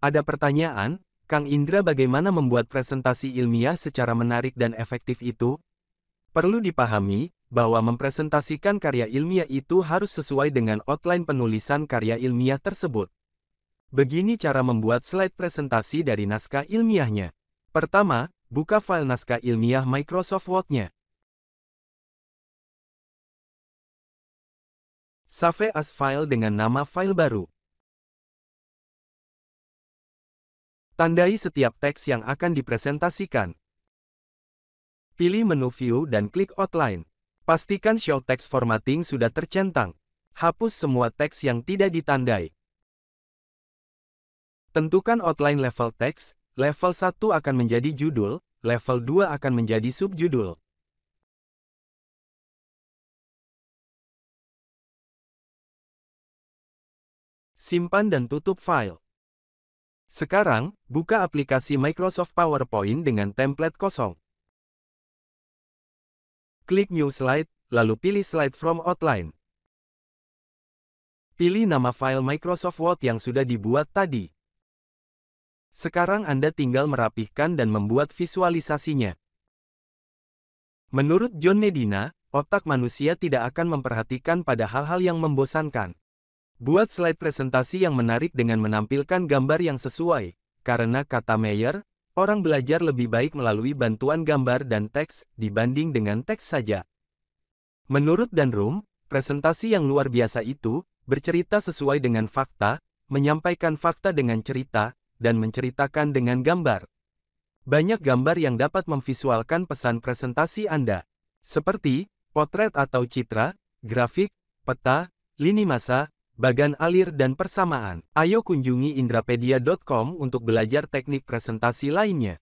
Ada pertanyaan, Kang Indra bagaimana membuat presentasi ilmiah secara menarik dan efektif itu? Perlu dipahami, bahwa mempresentasikan karya ilmiah itu harus sesuai dengan outline penulisan karya ilmiah tersebut. Begini cara membuat slide presentasi dari naskah ilmiahnya. Pertama, buka file naskah ilmiah Microsoft Word-nya. Save as file dengan nama file baru. Tandai setiap teks yang akan dipresentasikan. Pilih menu View dan klik Outline. Pastikan Show Text Formatting sudah tercentang. Hapus semua teks yang tidak ditandai. Tentukan outline level teks, level 1 akan menjadi judul, level 2 akan menjadi subjudul. Simpan dan tutup file. Sekarang, buka aplikasi Microsoft PowerPoint dengan template kosong. Klik New Slide, lalu pilih Slide from Outline. Pilih nama file Microsoft Word yang sudah dibuat tadi. Sekarang Anda tinggal merapihkan dan membuat visualisasinya. Menurut John Medina, otak manusia tidak akan memperhatikan pada hal-hal yang membosankan. Buat slide presentasi yang menarik dengan menampilkan gambar yang sesuai, karena kata Mayer, orang belajar lebih baik melalui bantuan gambar dan teks dibanding dengan teks saja. Menurut Danrum, presentasi yang luar biasa itu bercerita sesuai dengan fakta, menyampaikan fakta dengan cerita, dan menceritakan dengan gambar. Banyak gambar yang dapat memvisualkan pesan presentasi Anda, seperti potret atau citra, grafik, peta, lini masa, bagan alir dan persamaan. Ayo kunjungi indrapedia.com untuk belajar teknik presentasi lainnya.